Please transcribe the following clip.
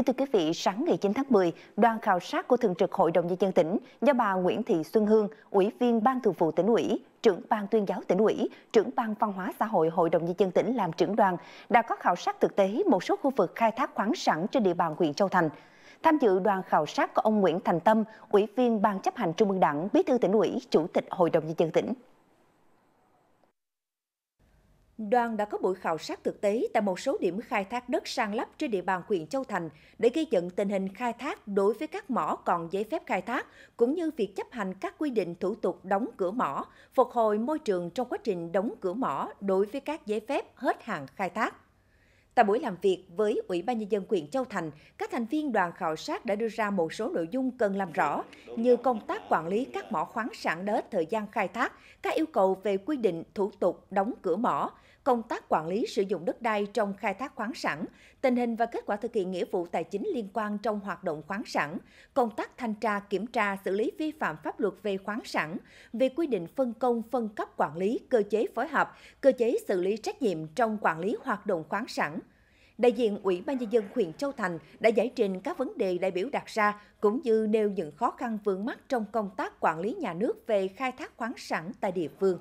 Kính thưa quý vị, sáng ngày 9 tháng 10, đoàn khảo sát của Thường trực Hội đồng Nhân dân tỉnh do bà Nguyễn Thị Xuân Hương, Ủy viên Ban Thường vụ tỉnh ủy, trưởng ban tuyên giáo tỉnh ủy, trưởng ban văn hóa xã hội Hội đồng Nhân dân tỉnh làm trưởng đoàn, đã có khảo sát thực tế một số khu vực khai thác khoáng sản trên địa bàn huyện Châu Thành. Tham dự đoàn khảo sát có ông Nguyễn Thành Tâm, Ủy viên Ban chấp hành Trung ương Đảng, Bí thư tỉnh ủy, Chủ tịch Hội đồng Nhân dân tỉnh đoàn đã có buổi khảo sát thực tế tại một số điểm khai thác đất sang lấp trên địa bàn huyện Châu Thành để ghi nhận tình hình khai thác đối với các mỏ còn giấy phép khai thác, cũng như việc chấp hành các quy định thủ tục đóng cửa mỏ, phục hồi môi trường trong quá trình đóng cửa mỏ đối với các giấy phép hết hạn khai thác. Tại buổi làm việc với Ủy ban Nhân dân huyện Châu Thành, các thành viên đoàn khảo sát đã đưa ra một số nội dung cần làm rõ như công tác quản lý các mỏ khoáng sản đất thời gian khai thác, các yêu cầu về quy định thủ tục đóng cửa mỏ, công tác quản lý sử dụng đất đai trong khai thác khoáng sản, tình hình và kết quả thực hiện nghĩa vụ tài chính liên quan trong hoạt động khoáng sản, công tác thanh tra kiểm tra xử lý vi phạm pháp luật về khoáng sản, về quy định phân công phân cấp quản lý, cơ chế phối hợp, cơ chế xử lý trách nhiệm trong quản lý hoạt động khoáng sản, đại diện Ủy ban Nhân dân huyện Châu Thành đã giải trình các vấn đề đại biểu đặt ra, cũng như nêu những khó khăn vướng mắt trong công tác quản lý nhà nước về khai thác khoáng sản tại địa phương.